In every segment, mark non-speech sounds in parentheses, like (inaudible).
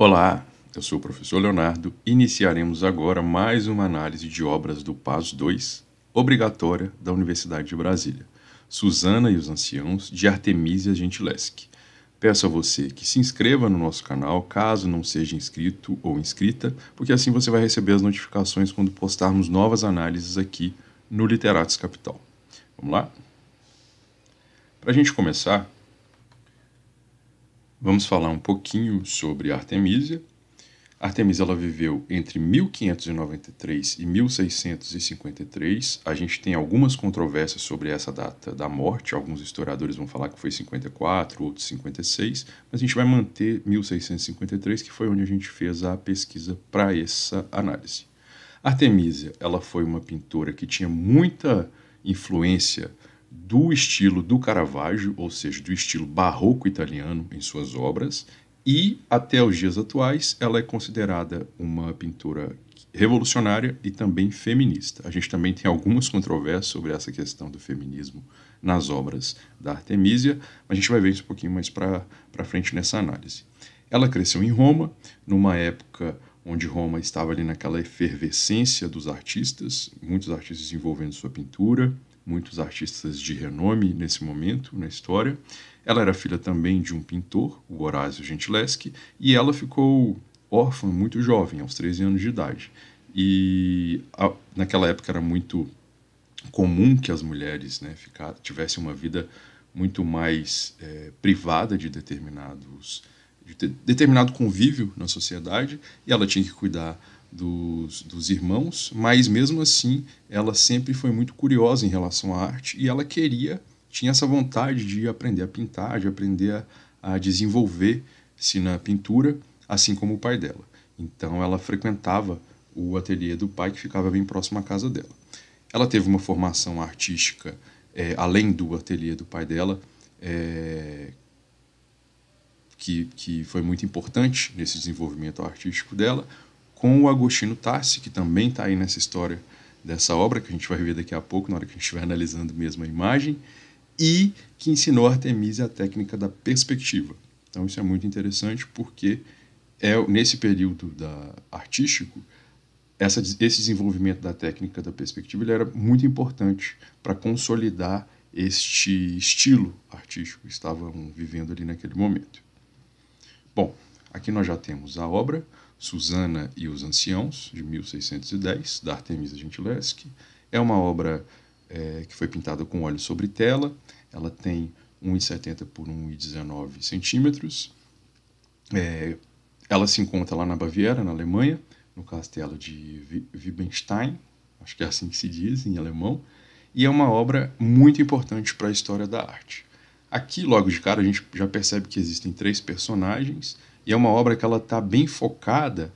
Olá, eu sou o professor Leonardo. Iniciaremos agora mais uma análise de obras do PAS 2, obrigatória da Universidade de Brasília. Susana e os Anciãos, de Artemisia Gentileschi. Peço a você que se inscreva no nosso canal, caso não seja inscrito ou inscrita, porque assim você vai receber as notificações quando postarmos novas análises aqui no Literatus Capital. Vamos lá? Para a gente começar, Vamos falar um pouquinho sobre Artemisia. Artemisia ela viveu entre 1593 e 1653. A gente tem algumas controvérsias sobre essa data da morte. Alguns historiadores vão falar que foi 54, outros 56, mas a gente vai manter 1653, que foi onde a gente fez a pesquisa para essa análise. Artemisia, ela foi uma pintora que tinha muita influência do estilo do Caravaggio, ou seja, do estilo barroco italiano em suas obras, e até os dias atuais ela é considerada uma pintura revolucionária e também feminista. A gente também tem algumas controvérsias sobre essa questão do feminismo nas obras da Artemisia, mas a gente vai ver isso um pouquinho mais para frente nessa análise. Ela cresceu em Roma, numa época onde Roma estava ali naquela efervescência dos artistas, muitos artistas envolvendo sua pintura, muitos artistas de renome nesse momento na história. Ela era filha também de um pintor, o Horácio Gentileschi, e ela ficou órfã muito jovem, aos 13 anos de idade. E a, naquela época era muito comum que as mulheres né, ficar, tivessem uma vida muito mais é, privada de determinados de determinado convívio na sociedade e ela tinha que cuidar dos, dos irmãos, mas mesmo assim ela sempre foi muito curiosa em relação à arte e ela queria, tinha essa vontade de aprender a pintar, de aprender a, a desenvolver-se na pintura, assim como o pai dela. Então ela frequentava o ateliê do pai, que ficava bem próximo à casa dela. Ela teve uma formação artística é, além do ateliê do pai dela, é, que, que foi muito importante nesse desenvolvimento artístico dela com o Agostino Tassi, que também está aí nessa história dessa obra, que a gente vai ver daqui a pouco, na hora que a gente estiver analisando mesmo a imagem, e que ensinou a Artemisia a técnica da perspectiva. Então isso é muito interessante porque é nesse período da, artístico, essa, esse desenvolvimento da técnica da perspectiva era muito importante para consolidar este estilo artístico que estavam vivendo ali naquele momento. Bom, aqui nós já temos a obra, Susana e os Anciãos, de 1610, da Artemisa Gentileschi. É uma obra é, que foi pintada com óleo sobre tela. Ela tem 1,70 por 1,19 centímetros. É, ela se encontra lá na Baviera, na Alemanha, no castelo de Wittgenstein, acho que é assim que se diz em alemão, e é uma obra muito importante para a história da arte. Aqui, logo de cara, a gente já percebe que existem três personagens e é uma obra que ela está bem focada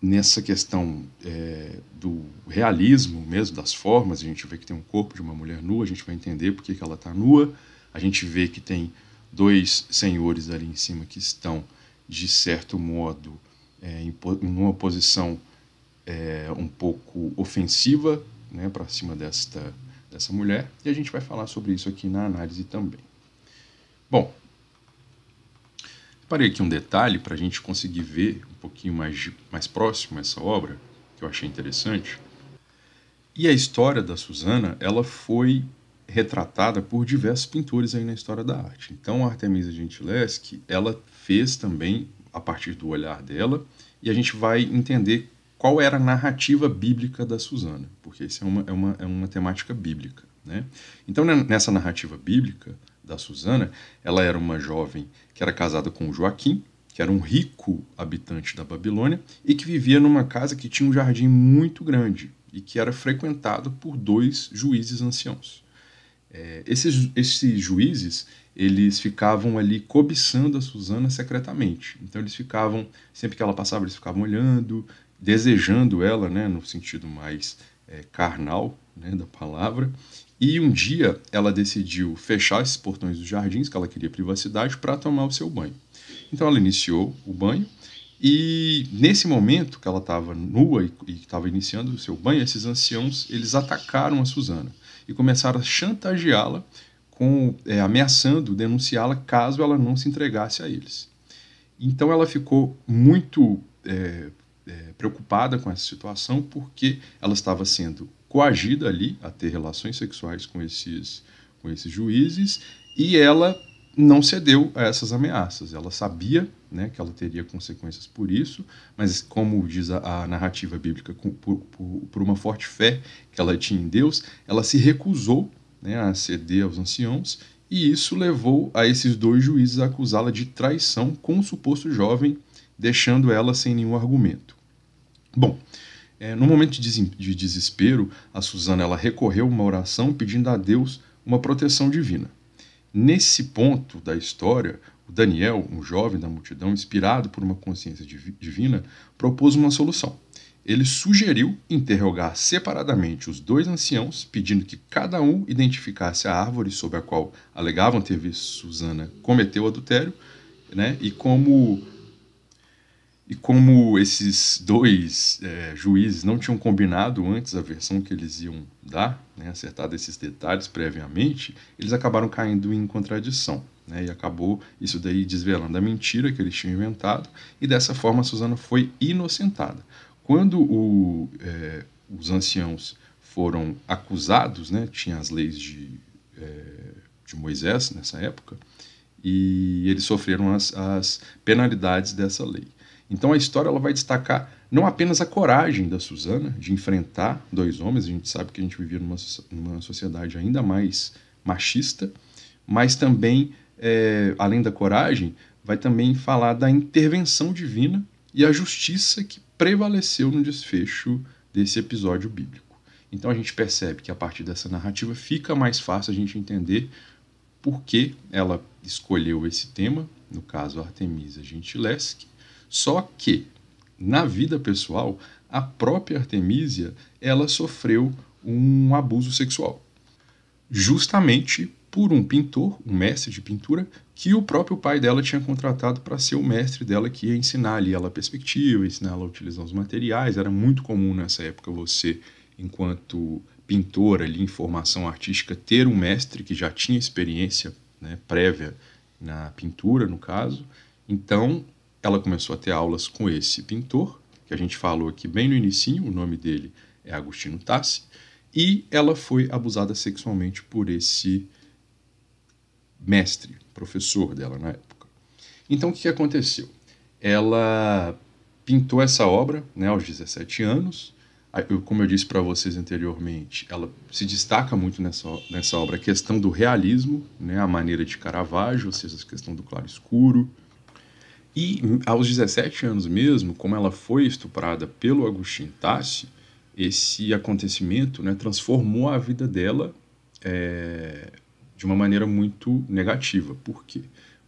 nessa questão é, do realismo mesmo, das formas. A gente vê que tem um corpo de uma mulher nua, a gente vai entender por que, ela está nua. A gente vê que tem dois senhores ali em cima que estão, de certo modo, é, em uma posição é, um pouco ofensiva né, para cima desta, dessa mulher. E a gente vai falar sobre isso aqui na análise também. Bom, Parei aqui um detalhe para a gente conseguir ver um pouquinho mais, mais próximo essa obra, que eu achei interessante. E a história da Susana, ela foi retratada por diversos pintores aí na história da arte. Então, a Artemisa Gentileschi, ela fez também a partir do olhar dela, e a gente vai entender qual era a narrativa bíblica da Susana, porque isso é uma, é uma, é uma temática bíblica. Né? Então, nessa narrativa bíblica, da Suzana, ela era uma jovem que era casada com Joaquim, que era um rico habitante da Babilônia e que vivia numa casa que tinha um jardim muito grande e que era frequentado por dois juízes anciãos. É, esses, esses juízes eles ficavam ali cobiçando a Suzana secretamente. Então eles ficavam sempre que ela passava eles ficavam olhando, desejando ela, né, no sentido mais é, carnal né, da palavra, e um dia ela decidiu fechar esses portões dos jardins, que ela queria privacidade, para tomar o seu banho. Então ela iniciou o banho e nesse momento que ela estava nua e estava iniciando o seu banho, esses anciãos eles atacaram a Susana e começaram a chantageá-la, é, ameaçando denunciá-la caso ela não se entregasse a eles. Então ela ficou muito é, é, preocupada com essa situação porque ela estava sendo coagida ali a ter relações sexuais com esses, com esses juízes e ela não cedeu a essas ameaças. Ela sabia né, que ela teria consequências por isso, mas, como diz a, a narrativa bíblica, com, por, por, por, uma forte fé que ela tinha em Deus, ela se recusou né, a ceder aos anciãos, e isso levou a esses dois juízes a acusá-la de traição com o suposto jovem, deixando ela sem nenhum argumento. Bom, é, no momento de desespero, a Suzana ela recorreu a uma oração pedindo a Deus uma proteção divina. Nesse ponto da história, o Daniel, um jovem da multidão, inspirado por uma consciência divina, propôs uma solução. Ele sugeriu interrogar separadamente os dois anciãos, pedindo que cada um identificasse a árvore sob a qual alegavam ter visto Susana cometeu adultério, né, e como e como esses dois é, juízes não tinham combinado antes a versão que eles iam dar, né, acertado esses detalhes previamente, eles acabaram caindo em contradição. Né, e acabou isso daí desvelando a mentira que eles tinham inventado, e dessa forma Suzana foi inocentada. Quando o, é, os anciãos foram acusados, né, tinha as leis de, é, de Moisés nessa época, e eles sofreram as, as penalidades dessa lei. Então a história ela vai destacar não apenas a coragem da Susana de enfrentar dois homens, a gente sabe que a gente vivia numa, numa sociedade ainda mais machista, mas também, é, além da coragem, vai também falar da intervenção divina e a justiça que prevaleceu no desfecho desse episódio bíblico. Então a gente percebe que a partir dessa narrativa fica mais fácil a gente entender por que ela escolheu esse tema, no caso Artemisa Gentileschi, só que, na vida pessoal, a própria Artemisia ela sofreu um abuso sexual, justamente por um pintor, um mestre de pintura, que o próprio pai dela tinha contratado para ser o mestre dela que ia ensinar ali ela a perspectiva, ensinar ela a utilizar os materiais. Era muito comum nessa época você, enquanto pintor ali em formação artística, ter um mestre que já tinha experiência né, prévia na pintura, no caso. Então, ela começou a ter aulas com esse pintor, que a gente falou aqui bem no início, o nome dele é Agostino Tassi, e ela foi abusada sexualmente por esse mestre, professor dela na época. Então o que aconteceu? Ela pintou essa obra né, aos 17 anos. Como eu disse para vocês anteriormente, ela se destaca muito nessa, nessa obra a questão do realismo, né, a maneira de Caravaggio, ou seja, a questão do claro-escuro, e aos 17 anos mesmo, como ela foi estuprada pelo Agustin Tassi, esse acontecimento né, transformou a vida dela é, de uma maneira muito negativa. Por quê?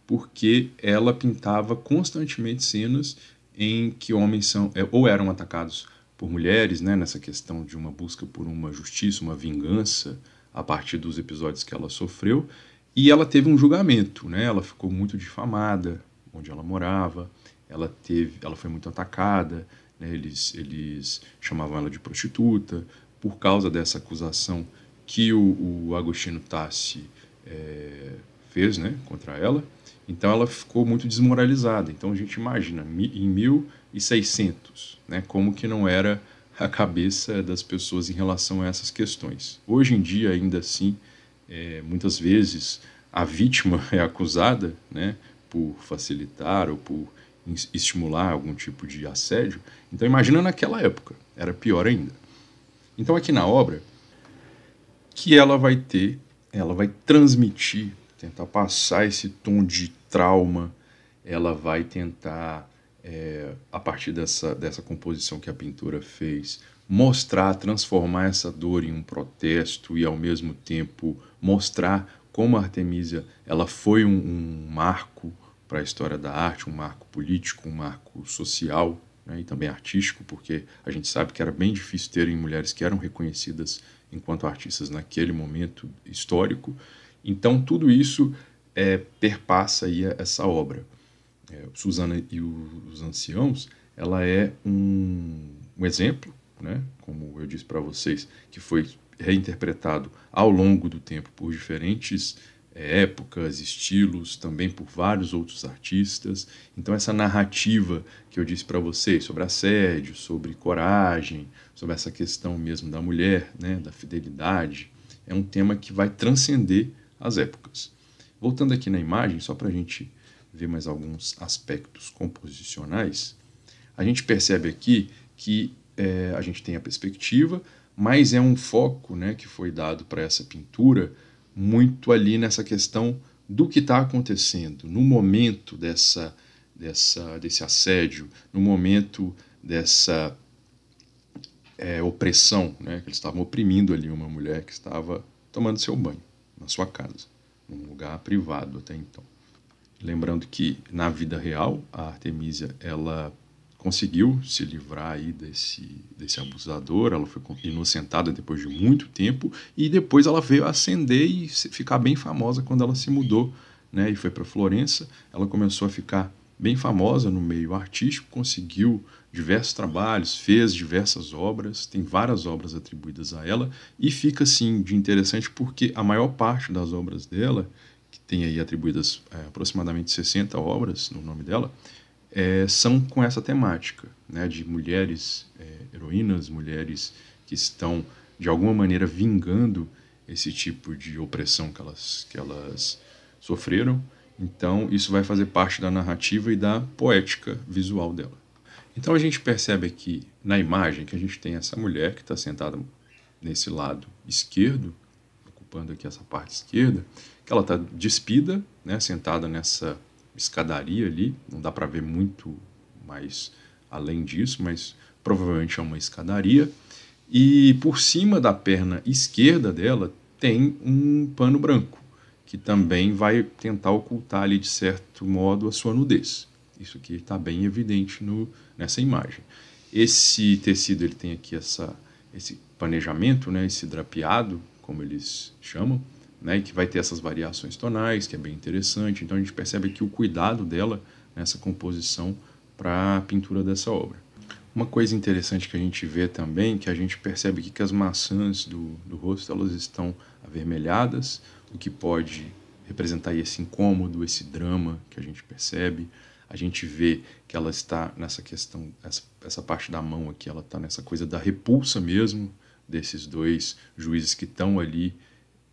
Porque ela pintava constantemente cenas em que homens são, é, ou eram atacados por mulheres, né, nessa questão de uma busca por uma justiça, uma vingança a partir dos episódios que ela sofreu, e ela teve um julgamento, né? Ela ficou muito difamada, onde ela morava. Ela teve, ela foi muito atacada. Né? Eles, eles chamavam ela de prostituta por causa dessa acusação que o, o Agostino Tassi é, fez, né, contra ela. Então ela ficou muito desmoralizada. Então a gente imagina em 1600, né, como que não era a cabeça das pessoas em relação a essas questões. Hoje em dia ainda assim, é, muitas vezes a vítima (laughs) é acusada, né, por facilitar ou por estimular algum tipo de assédio. Então imagina naquela época, era pior ainda. Então aqui na obra, que ela vai ter, ela vai transmitir, tentar passar esse tom de trauma, ela vai tentar, é, a partir dessa, dessa composição que a pintora fez, mostrar, transformar essa dor em um protesto e ao mesmo tempo mostrar como a Artemisia ela foi um, um marco para a história da arte, um marco político, um marco social né, e também artístico, porque a gente sabe que era bem difícil terem mulheres que eram reconhecidas enquanto artistas naquele momento histórico. Então, tudo isso é, perpassa aí essa obra. É, Susana e os Anciãos, ela é um, um exemplo, né, como eu disse para vocês, que foi reinterpretado ao longo do tempo por diferentes épocas, estilos, também por vários outros artistas. Então, essa narrativa que eu disse para vocês sobre assédio, sobre coragem, sobre essa questão mesmo da mulher, né, da fidelidade, é um tema que vai transcender as épocas. Voltando aqui na imagem, só para a gente ver mais alguns aspectos composicionais, a gente percebe aqui que é, a gente tem a perspectiva, mas é um foco né, que foi dado para essa pintura muito ali nessa questão do que está acontecendo no momento dessa, dessa, desse assédio, no momento dessa é, opressão, né? Que eles estavam oprimindo ali uma mulher que estava tomando seu banho na sua casa, num lugar privado até então. Lembrando que na vida real a Artemisia ela conseguiu se livrar aí desse, desse abusador, ela foi inocentada depois de muito tempo e depois ela veio ascender e ficar bem famosa quando ela se mudou né, e foi para Florença. Ela começou a ficar bem famosa no meio artístico, conseguiu diversos trabalhos, fez diversas obras, tem várias obras atribuídas a ela e fica assim de interessante porque a maior parte das obras dela, que tem aí atribuídas é, aproximadamente 60 obras no nome dela, é, são com essa temática, né, de mulheres é, heroínas, mulheres que estão de alguma maneira vingando esse tipo de opressão que elas, que elas sofreram. Então, isso vai fazer parte da narrativa e da poética visual dela. Então, a gente percebe aqui na imagem que a gente tem essa mulher que está sentada nesse lado esquerdo, ocupando aqui essa parte esquerda, que ela está despida, né, sentada nessa escadaria ali, não dá para ver muito mais além disso, mas provavelmente é uma escadaria. E por cima da perna esquerda dela tem um pano branco, que também vai tentar ocultar ali de certo modo a sua nudez. Isso que está bem evidente no, nessa imagem. Esse tecido ele tem aqui essa, esse planejamento, né, esse drapeado, como eles chamam, né, que vai ter essas variações tonais, que é bem interessante. Então a gente percebe aqui o cuidado dela nessa composição para a pintura dessa obra. Uma coisa interessante que a gente vê também, que a gente percebe aqui que as maçãs do, do rosto elas estão avermelhadas, o que pode representar esse incômodo, esse drama que a gente percebe. A gente vê que ela está nessa questão, essa, essa parte da mão aqui, ela está nessa coisa da repulsa mesmo desses dois juízes que estão ali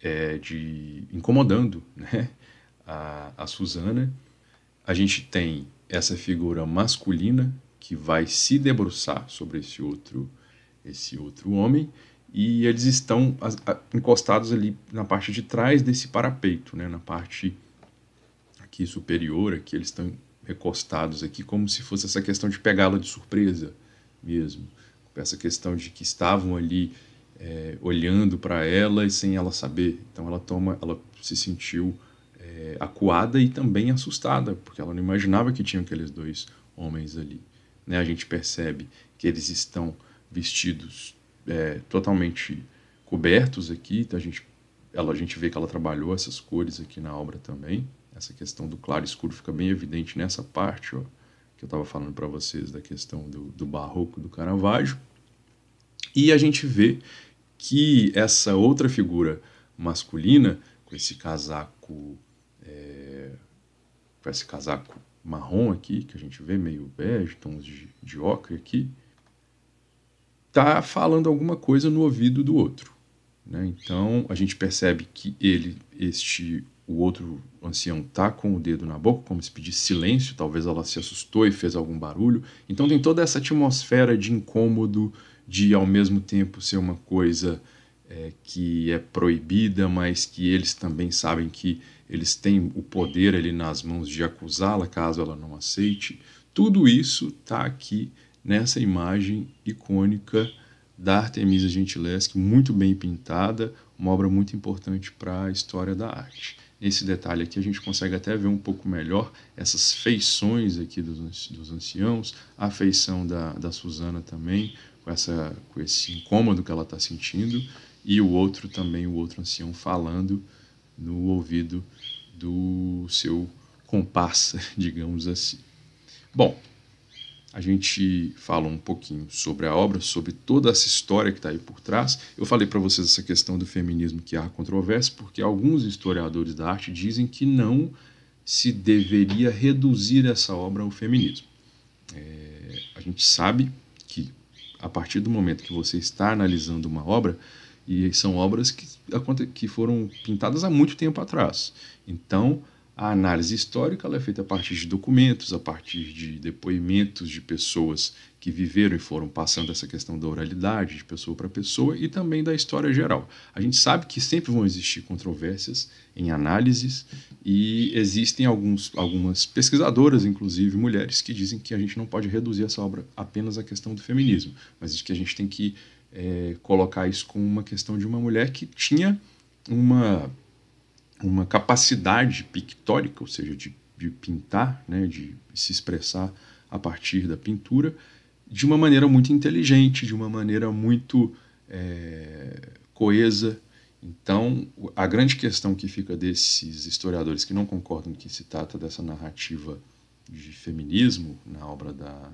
é, de incomodando (laughs) né, a, a Susana. A gente tem essa figura masculina que vai se debruçar sobre esse outro, esse outro homem e eles estão encostados ali na parte de trás desse parapeito, né, na parte aqui superior, aqui eles estão recostados aqui como se fosse essa questão de pegá-la de surpresa mesmo, essa questão de que estavam ali é, olhando para ela e sem ela saber. Então ela toma, ela se sentiu é, acuada e também assustada, porque ela não imaginava que tinham aqueles dois homens ali. Né? A gente percebe que eles estão vestidos é, totalmente cobertos aqui, então a gente, ela, a gente vê que ela trabalhou essas cores aqui na obra também. Essa questão do claro e escuro fica bem evidente nessa parte, ó, que eu estava falando para vocês da questão do, do barroco do Caravaggio. E a gente vê que essa outra figura masculina, com esse casaco, é, com esse casaco marrom aqui, que a gente vê meio bege, tons de, de ocre aqui, tá falando alguma coisa no ouvido do outro. Né? Então a gente percebe que ele, este, o outro ancião tá com o dedo na boca, como se pedir silêncio, talvez ela se assustou e fez algum barulho. Então tem toda essa atmosfera de incômodo, de ao mesmo tempo ser uma coisa é, que é proibida, mas que eles também sabem que eles têm o poder ali nas mãos de acusá-la caso ela não aceite. Tudo isso está aqui nessa imagem icônica da Artemisia Gentileschi, muito bem pintada, uma obra muito importante para a história da arte. Nesse detalhe aqui a gente consegue até ver um pouco melhor essas feições aqui dos, dos anciãos, a feição da, da Susana também, com, essa, com esse incômodo que ela está sentindo, e o outro também, o outro ancião, falando no ouvido do seu comparsa, (laughs) digamos assim. Bom, a gente fala um pouquinho sobre a obra, sobre toda essa história que está aí por trás. Eu falei para vocês essa questão do feminismo que há controvérsia, porque alguns historiadores da arte dizem que não se deveria reduzir essa obra ao feminismo. É, a gente sabe que a partir do momento que você está analisando uma obra, e são obras que, que foram pintadas há muito tempo atrás. Então, a análise histórica é feita a partir de documentos, a partir de depoimentos de pessoas que viveram e foram passando essa questão da oralidade de pessoa para pessoa e também da história geral. A gente sabe que sempre vão existir controvérsias em análises e existem alguns, algumas pesquisadoras, inclusive mulheres, que dizem que a gente não pode reduzir essa obra apenas à questão do feminismo, mas que a gente tem que é, colocar isso como uma questão de uma mulher que tinha uma uma capacidade pictórica, ou seja, de, de pintar, né, de se expressar a partir da pintura, de uma maneira muito inteligente, de uma maneira muito é, coesa. Então, a grande questão que fica desses historiadores que não concordam que se trata dessa narrativa de feminismo na obra da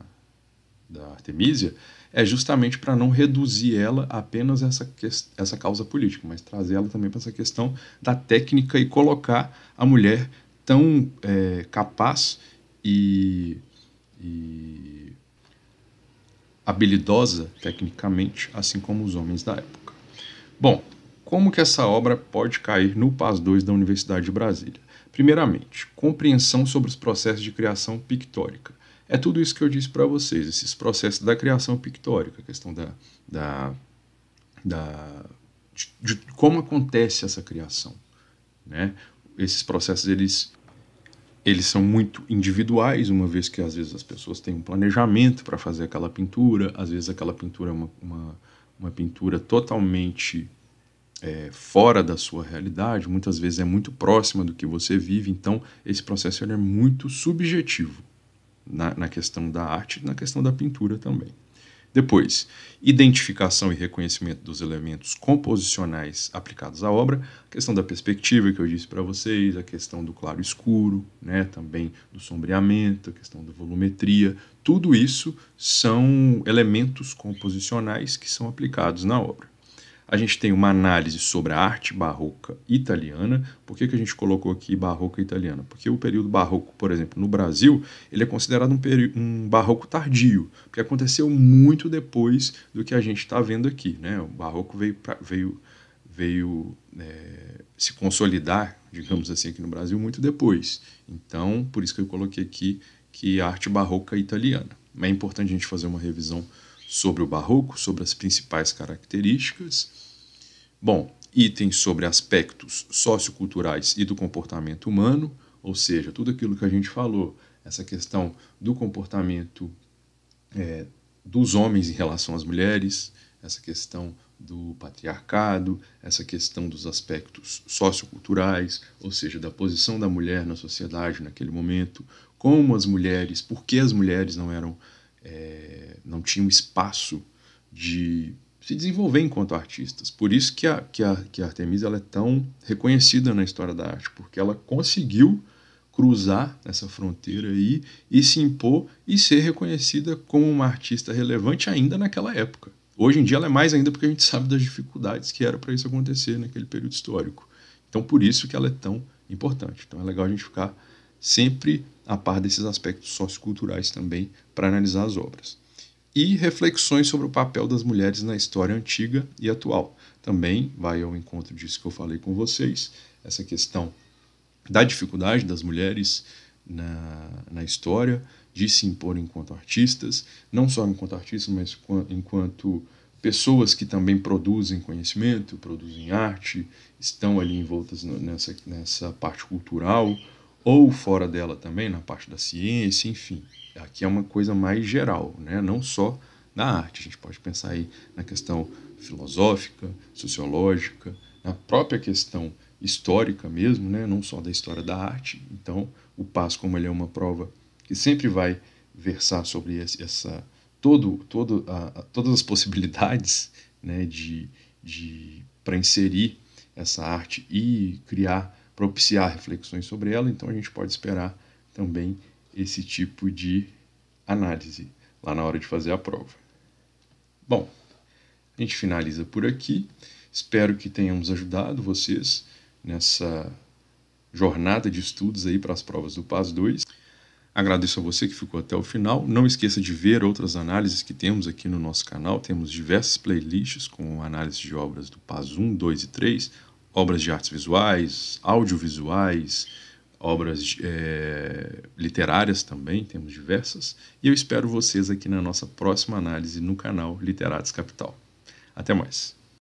da Artemisia é justamente para não reduzir ela apenas essa, essa causa política, mas trazer ela também para essa questão da técnica e colocar a mulher tão é, capaz e, e habilidosa tecnicamente, assim como os homens da época. Bom, como que essa obra pode cair no PAS 2 da Universidade de Brasília? Primeiramente, compreensão sobre os processos de criação pictórica. É tudo isso que eu disse para vocês, esses processos da criação pictórica, a questão da, da, da de, de como acontece essa criação, né? Esses processos eles eles são muito individuais, uma vez que às vezes as pessoas têm um planejamento para fazer aquela pintura, às vezes aquela pintura é uma, uma, uma pintura totalmente é, fora da sua realidade, muitas vezes é muito próxima do que você vive, então esse processo ele é muito subjetivo na, na questão da arte e na questão da pintura também. Depois, identificação e reconhecimento dos elementos composicionais aplicados à obra, a questão da perspectiva que eu disse para vocês, a questão do claro escuro, né, também do sombreamento, a questão da volumetria, tudo isso são elementos composicionais que são aplicados na obra. A gente tem uma análise sobre a arte barroca italiana. Por que, que a gente colocou aqui barroca italiana? Porque o período barroco, por exemplo, no Brasil, ele é considerado um, um barroco tardio, porque aconteceu muito depois do que a gente está vendo aqui. Né? O barroco veio, pra, veio, veio é, se consolidar, digamos assim, aqui no Brasil muito depois. Então, por isso que eu coloquei aqui que arte barroca italiana. Mas é importante a gente fazer uma revisão sobre o barroco, sobre as principais características. Bom, itens sobre aspectos socioculturais e do comportamento humano, ou seja, tudo aquilo que a gente falou, essa questão do comportamento é, dos homens em relação às mulheres, essa questão do patriarcado, essa questão dos aspectos socioculturais, ou seja, da posição da mulher na sociedade naquele momento, como as mulheres, por que as mulheres não eram é, não tinham espaço de se desenvolver enquanto artistas. Por isso que a, que a, que a Artemisa ela é tão reconhecida na história da arte, porque ela conseguiu cruzar essa fronteira aí e se impor e ser reconhecida como uma artista relevante ainda naquela época. Hoje em dia ela é mais ainda porque a gente sabe das dificuldades que era para isso acontecer naquele período histórico. Então por isso que ela é tão importante. Então é legal a gente ficar sempre a par desses aspectos socioculturais também, para analisar as obras. E reflexões sobre o papel das mulheres na história antiga e atual. Também vai ao encontro disso que eu falei com vocês, essa questão da dificuldade das mulheres na, na história de se impor enquanto artistas, não só enquanto artistas, mas enquanto pessoas que também produzem conhecimento, produzem arte, estão ali envoltas nessa, nessa parte cultural ou fora dela também, na parte da ciência, enfim. Aqui é uma coisa mais geral, né? não só na arte. A gente pode pensar aí na questão filosófica, sociológica, na própria questão histórica mesmo, né? não só da história da arte. Então, o passo como ele é uma prova que sempre vai versar sobre essa todo, todo, a, todas as possibilidades né? de, de para inserir essa arte e criar propiciar reflexões sobre ela, então a gente pode esperar também esse tipo de análise lá na hora de fazer a prova. Bom, a gente finaliza por aqui. Espero que tenhamos ajudado vocês nessa jornada de estudos aí para as provas do PAS 2. Agradeço a você que ficou até o final. Não esqueça de ver outras análises que temos aqui no nosso canal. Temos diversas playlists com análises de obras do PAS 1, 2 e 3, obras de artes visuais, audiovisuais, obras é, literárias também, temos diversas, e eu espero vocês aqui na nossa próxima análise no canal Literatos Capital. Até mais!